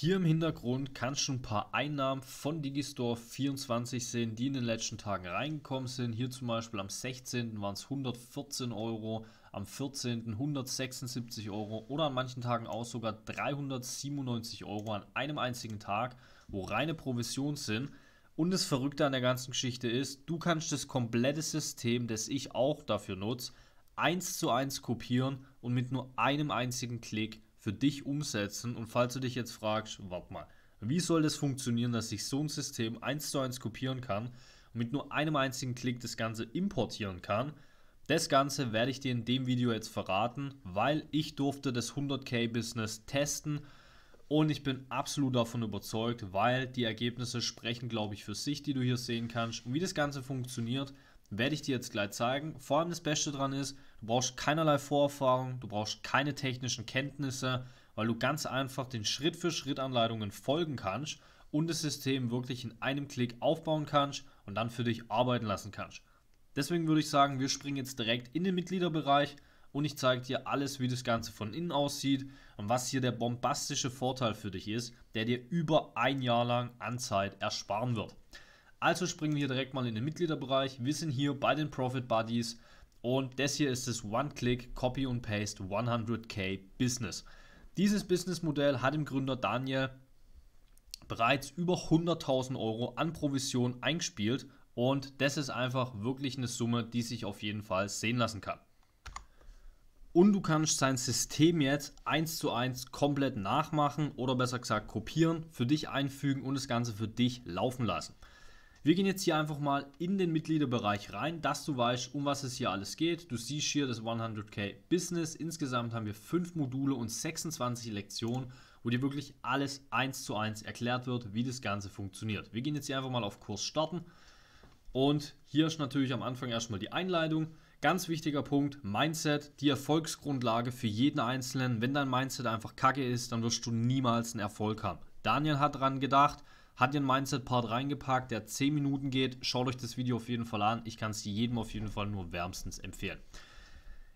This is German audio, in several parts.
Hier im Hintergrund kannst du ein paar Einnahmen von Digistore 24 sehen, die in den letzten Tagen reingekommen sind. Hier zum Beispiel am 16. waren es 114 Euro, am 14. 176 Euro oder an manchen Tagen auch sogar 397 Euro an einem einzigen Tag, wo reine Provisionen sind. Und das Verrückte an der ganzen Geschichte ist, du kannst das komplette System, das ich auch dafür nutze, eins zu eins kopieren und mit nur einem einzigen Klick für dich umsetzen. Und falls du dich jetzt fragst, warte mal, wie soll das funktionieren, dass ich so ein System eins zu eins kopieren kann und mit nur einem einzigen Klick das Ganze importieren kann, das Ganze werde ich dir in dem Video jetzt verraten, weil ich durfte das 100k Business testen und ich bin absolut davon überzeugt, weil die Ergebnisse sprechen, glaube ich, für sich, die du hier sehen kannst und wie das Ganze funktioniert werde ich dir jetzt gleich zeigen. Vor allem das Beste daran ist, du brauchst keinerlei Vorerfahrung, du brauchst keine technischen Kenntnisse, weil du ganz einfach den Schritt für Schritt Anleitungen folgen kannst und das System wirklich in einem Klick aufbauen kannst und dann für dich arbeiten lassen kannst. Deswegen würde ich sagen, wir springen jetzt direkt in den Mitgliederbereich und ich zeige dir alles, wie das Ganze von innen aussieht und was hier der bombastische Vorteil für dich ist, der dir über ein Jahr lang an Zeit ersparen wird. Also springen wir direkt mal in den Mitgliederbereich. Wir sind hier bei den Profit Buddies und das hier ist das One-Click Copy und Paste 100k Business. Dieses Businessmodell hat dem Gründer Daniel bereits über 100.000 Euro an Provision eingespielt und das ist einfach wirklich eine Summe, die sich auf jeden Fall sehen lassen kann. Und du kannst sein System jetzt eins zu eins komplett nachmachen oder besser gesagt kopieren, für dich einfügen und das Ganze für dich laufen lassen. Wir gehen jetzt hier einfach mal in den Mitgliederbereich rein, dass du weißt, um was es hier alles geht. Du siehst hier das 100k Business. Insgesamt haben wir fünf Module und 26 Lektionen, wo dir wirklich alles eins zu eins erklärt wird, wie das Ganze funktioniert. Wir gehen jetzt hier einfach mal auf Kurs starten. Und hier ist natürlich am Anfang erstmal die Einleitung. Ganz wichtiger Punkt, Mindset, die Erfolgsgrundlage für jeden Einzelnen. Wenn dein Mindset einfach kacke ist, dann wirst du niemals einen Erfolg haben. Daniel hat dran gedacht, hat den Mindset-Part reingepackt, der 10 Minuten geht. Schaut euch das Video auf jeden Fall an. Ich kann es jedem auf jeden Fall nur wärmstens empfehlen.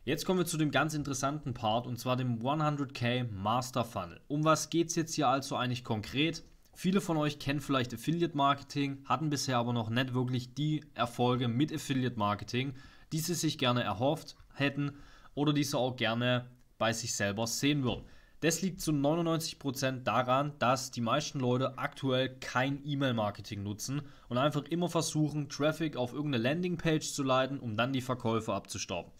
Jetzt kommen wir zu dem ganz interessanten Part und zwar dem 100k Master Funnel. Um was geht es jetzt hier also eigentlich konkret? Viele von euch kennen vielleicht Affiliate Marketing, hatten bisher aber noch nicht wirklich die Erfolge mit Affiliate Marketing, die sie sich gerne erhofft hätten oder die sie auch gerne bei sich selber sehen würden. Das liegt zu 99% daran, dass die meisten Leute aktuell kein E-Mail-Marketing nutzen und einfach immer versuchen, Traffic auf irgendeine Landingpage zu leiten, um dann die Verkäufe abzustauben.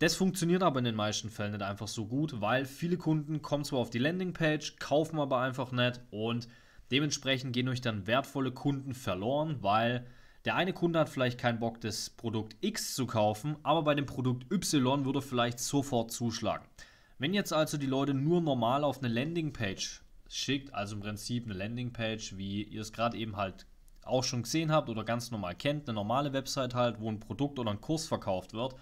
Das funktioniert aber in den meisten Fällen nicht einfach so gut, weil viele Kunden kommen zwar auf die Landingpage, kaufen aber einfach nicht und dementsprechend gehen euch dann wertvolle Kunden verloren, weil der eine Kunde hat vielleicht keinen Bock, das Produkt X zu kaufen, aber bei dem Produkt Y würde vielleicht sofort zuschlagen. Wenn jetzt also die Leute nur normal auf eine Landingpage schickt, also im Prinzip eine Landingpage, wie ihr es gerade eben halt auch schon gesehen habt oder ganz normal kennt, eine normale Website halt, wo ein Produkt oder ein Kurs verkauft wird,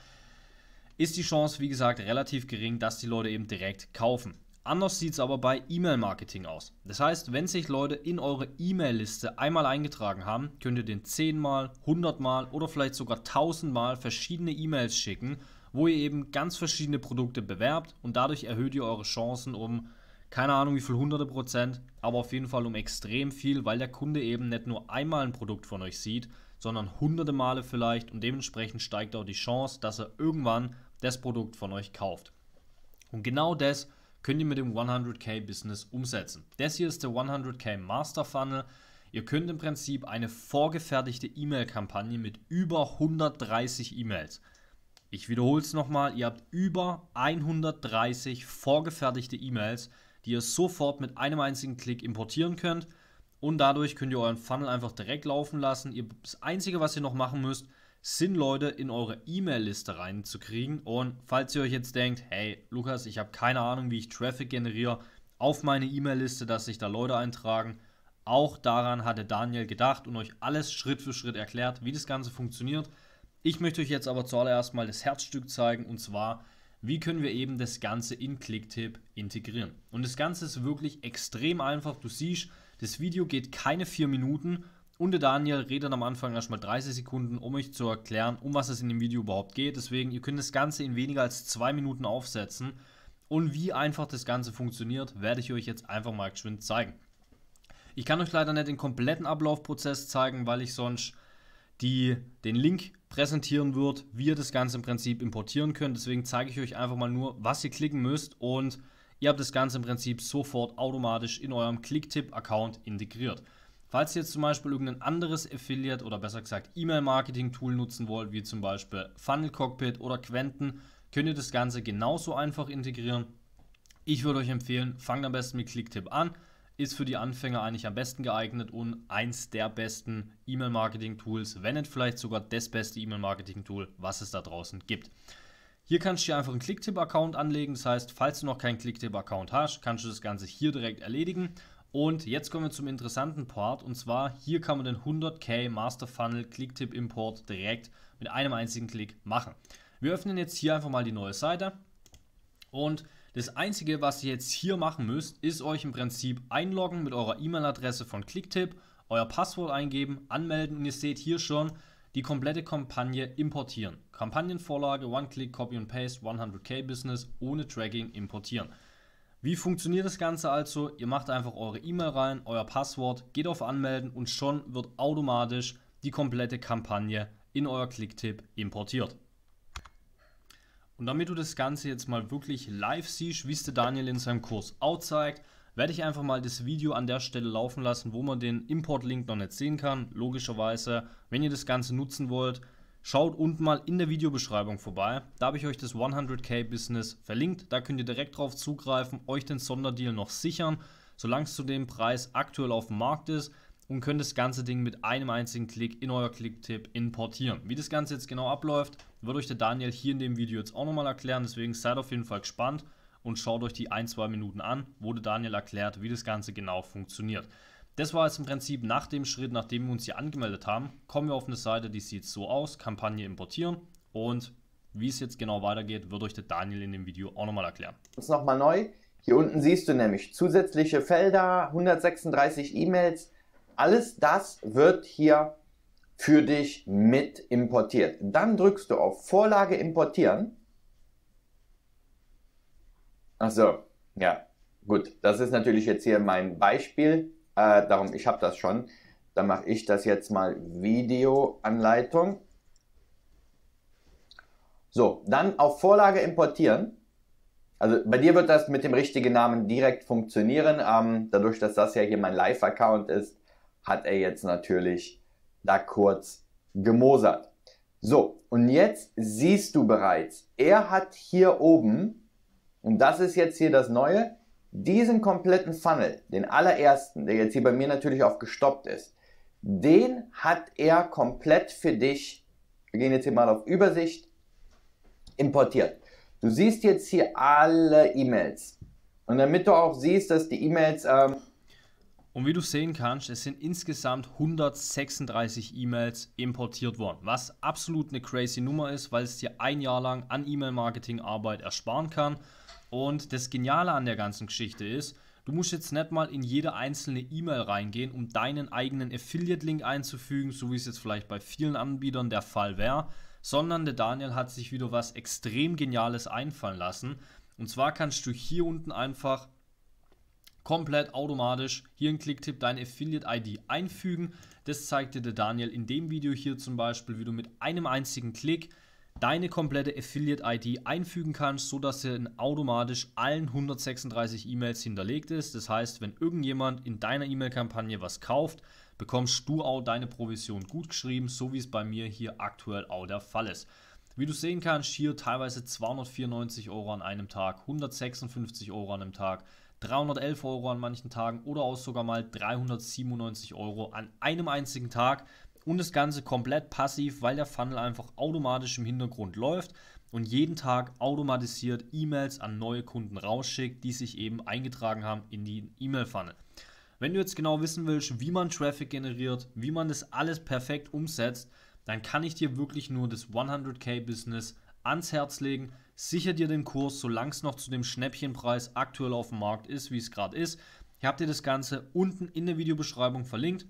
ist die Chance, wie gesagt, relativ gering, dass die Leute eben direkt kaufen. Anders sieht es aber bei E-Mail-Marketing aus. Das heißt, wenn sich Leute in eure E-Mail-Liste einmal eingetragen haben, könnt ihr den 10 mal, 100 mal oder vielleicht sogar 1000 mal verschiedene E-Mails schicken wo ihr eben ganz verschiedene Produkte bewerbt und dadurch erhöht ihr eure Chancen um keine Ahnung wie viel hunderte Prozent, aber auf jeden Fall um extrem viel, weil der Kunde eben nicht nur einmal ein Produkt von euch sieht, sondern hunderte Male vielleicht und dementsprechend steigt auch die Chance, dass er irgendwann das Produkt von euch kauft. Und genau das könnt ihr mit dem 100k Business umsetzen. Das hier ist der 100k Master Funnel. Ihr könnt im Prinzip eine vorgefertigte E-Mail-Kampagne mit über 130 E-Mails ich wiederhole es nochmal, ihr habt über 130 vorgefertigte E-Mails, die ihr sofort mit einem einzigen Klick importieren könnt und dadurch könnt ihr euren Funnel einfach direkt laufen lassen. das Einzige, was ihr noch machen müsst, sind Leute in eure E-Mail-Liste reinzukriegen und falls ihr euch jetzt denkt, hey Lukas, ich habe keine Ahnung, wie ich Traffic generiere auf meine E-Mail-Liste, dass sich da Leute eintragen, auch daran hatte Daniel gedacht und euch alles Schritt für Schritt erklärt, wie das Ganze funktioniert. Ich möchte euch jetzt aber zuallererst mal das Herzstück zeigen und zwar, wie können wir eben das Ganze in Clicktip integrieren. Und das Ganze ist wirklich extrem einfach. Du siehst, das Video geht keine vier Minuten und der Daniel redet am Anfang erstmal 30 Sekunden, um euch zu erklären, um was es in dem Video überhaupt geht. Deswegen, ihr könnt das Ganze in weniger als zwei Minuten aufsetzen. Und wie einfach das Ganze funktioniert, werde ich euch jetzt einfach mal geschwind zeigen. Ich kann euch leider nicht den kompletten Ablaufprozess zeigen, weil ich sonst die, den Link präsentieren wird, wie ihr das Ganze im Prinzip importieren könnt. Deswegen zeige ich euch einfach mal nur, was ihr klicken müsst und ihr habt das Ganze im Prinzip sofort automatisch in eurem Clicktip-Account integriert. Falls ihr jetzt zum Beispiel irgendein anderes Affiliate oder besser gesagt E-Mail-Marketing-Tool nutzen wollt, wie zum Beispiel Funnel Cockpit oder Quenten, könnt ihr das Ganze genauso einfach integrieren. Ich würde euch empfehlen, fangt am besten mit Clicktip an, ist für die Anfänger eigentlich am besten geeignet und eins der besten E-Mail-Marketing-Tools, wenn nicht vielleicht sogar das beste E-Mail-Marketing-Tool, was es da draußen gibt. Hier kannst du dir einfach einen Clicktip-Account anlegen. Das heißt, falls du noch keinen Clicktip-Account hast, kannst du das Ganze hier direkt erledigen. Und jetzt kommen wir zum interessanten Part. Und zwar, hier kann man den 100k Master Funnel Clicktip-Import direkt mit einem einzigen Klick machen. Wir öffnen jetzt hier einfach mal die neue Seite und das einzige, was ihr jetzt hier machen müsst, ist euch im Prinzip einloggen mit eurer E-Mail-Adresse von Clicktip, euer Passwort eingeben, anmelden und ihr seht hier schon die komplette Kampagne importieren. Kampagnenvorlage, One-Click, Copy und Paste, 100k Business ohne Tracking importieren. Wie funktioniert das Ganze also? Ihr macht einfach eure E-Mail rein, euer Passwort, geht auf Anmelden und schon wird automatisch die komplette Kampagne in euer Clicktip importiert. Und damit du das Ganze jetzt mal wirklich live siehst, wie es der Daniel in seinem Kurs auch zeigt, werde ich einfach mal das Video an der Stelle laufen lassen, wo man den Import-Link noch nicht sehen kann. Logischerweise, wenn ihr das Ganze nutzen wollt, schaut unten mal in der Videobeschreibung vorbei. Da habe ich euch das 100k Business verlinkt. Da könnt ihr direkt drauf zugreifen, euch den Sonderdeal noch sichern. Solange es zu dem Preis aktuell auf dem Markt ist, und könnt das ganze Ding mit einem einzigen Klick in euer Klicktipp importieren. Wie das Ganze jetzt genau abläuft, wird euch der Daniel hier in dem Video jetzt auch nochmal erklären, deswegen seid auf jeden Fall gespannt und schaut euch die ein, zwei Minuten an, wo der Daniel erklärt, wie das Ganze genau funktioniert. Das war jetzt im Prinzip nach dem Schritt, nachdem wir uns hier angemeldet haben, kommen wir auf eine Seite, die sieht so aus, Kampagne importieren und wie es jetzt genau weitergeht, wird euch der Daniel in dem Video auch nochmal erklären. Das ist nochmal neu. Hier unten siehst du nämlich zusätzliche Felder, 136 E-Mails, alles das wird hier für dich mit importiert. Dann drückst du auf Vorlage importieren. Achso, ja, gut. Das ist natürlich jetzt hier mein Beispiel. Äh, darum, ich habe das schon. Dann mache ich das jetzt mal Videoanleitung. So, dann auf Vorlage importieren. Also bei dir wird das mit dem richtigen Namen direkt funktionieren. Ähm, dadurch, dass das ja hier mein Live-Account ist, hat er jetzt natürlich da kurz gemosert. So, und jetzt siehst du bereits, er hat hier oben, und das ist jetzt hier das Neue, diesen kompletten Funnel, den allerersten, der jetzt hier bei mir natürlich auch gestoppt ist, den hat er komplett für dich, wir gehen jetzt hier mal auf Übersicht, importiert. Du siehst jetzt hier alle E-Mails. Und damit du auch siehst, dass die E-Mails ähm, und wie du sehen kannst, es sind insgesamt 136 E-Mails importiert worden, was absolut eine crazy Nummer ist, weil es dir ein Jahr lang an E-Mail-Marketing-Arbeit ersparen kann. Und das Geniale an der ganzen Geschichte ist, du musst jetzt nicht mal in jede einzelne E-Mail reingehen, um deinen eigenen Affiliate-Link einzufügen, so wie es jetzt vielleicht bei vielen Anbietern der Fall wäre, sondern der Daniel hat sich wieder was extrem Geniales einfallen lassen. Und zwar kannst du hier unten einfach komplett automatisch hier ein Klicktipp deine Affiliate-ID einfügen. Das zeigte der Daniel in dem Video hier zum Beispiel, wie du mit einem einzigen Klick deine komplette Affiliate-ID einfügen kannst, sodass sie in automatisch allen 136 E-Mails hinterlegt ist. Das heißt, wenn irgendjemand in deiner E-Mail-Kampagne was kauft, bekommst du auch deine Provision gut geschrieben, so wie es bei mir hier aktuell auch der Fall ist. Wie du sehen kannst, hier teilweise 294 Euro an einem Tag, 156 Euro an einem Tag, 311 Euro an manchen Tagen oder auch sogar mal 397 Euro an einem einzigen Tag. Und das Ganze komplett passiv, weil der Funnel einfach automatisch im Hintergrund läuft und jeden Tag automatisiert E-Mails an neue Kunden rausschickt, die sich eben eingetragen haben in die E-Mail-Funnel. Wenn du jetzt genau wissen willst, wie man Traffic generiert, wie man das alles perfekt umsetzt, dann kann ich dir wirklich nur das 100k Business ans Herz legen. Sicher dir den Kurs, solange es noch zu dem Schnäppchenpreis aktuell auf dem Markt ist, wie es gerade ist. Ich habe dir das Ganze unten in der Videobeschreibung verlinkt.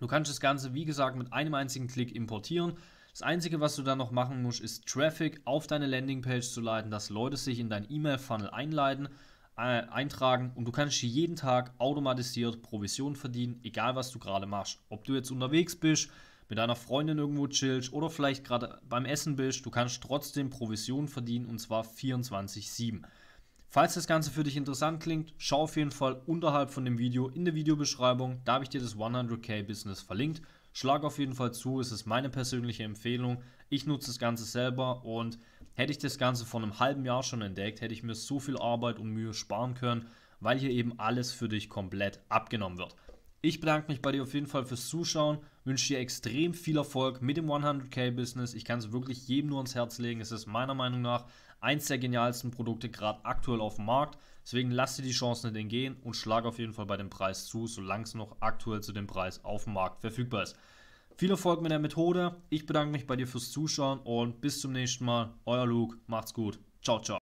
Du kannst das Ganze, wie gesagt, mit einem einzigen Klick importieren. Das Einzige, was du dann noch machen musst, ist Traffic auf deine Landingpage zu leiten, dass Leute sich in dein E-Mail-Funnel einleiten, äh, eintragen und du kannst jeden Tag automatisiert Provision verdienen, egal was du gerade machst. Ob du jetzt unterwegs bist, mit deiner Freundin irgendwo chillst oder vielleicht gerade beim Essen bist, du kannst trotzdem Provision verdienen und zwar 24/7. Falls das Ganze für dich interessant klingt, schau auf jeden Fall unterhalb von dem Video in der Videobeschreibung, da habe ich dir das 100k Business verlinkt. Schlag auf jeden Fall zu, es ist meine persönliche Empfehlung. Ich nutze das Ganze selber und hätte ich das Ganze vor einem halben Jahr schon entdeckt, hätte ich mir so viel Arbeit und Mühe sparen können, weil hier eben alles für dich komplett abgenommen wird. Ich bedanke mich bei dir auf jeden Fall fürs Zuschauen, wünsche dir extrem viel Erfolg mit dem 100k-Business. Ich kann es wirklich jedem nur ans Herz legen. Es ist meiner Meinung nach eins der genialsten Produkte gerade aktuell auf dem Markt. Deswegen lass dir die Chance nicht entgehen und schlag auf jeden Fall bei dem Preis zu, solange es noch aktuell zu dem Preis auf dem Markt verfügbar ist. Viel Erfolg mit der Methode. Ich bedanke mich bei dir fürs Zuschauen und bis zum nächsten Mal. Euer Luke. Macht's gut. Ciao, ciao.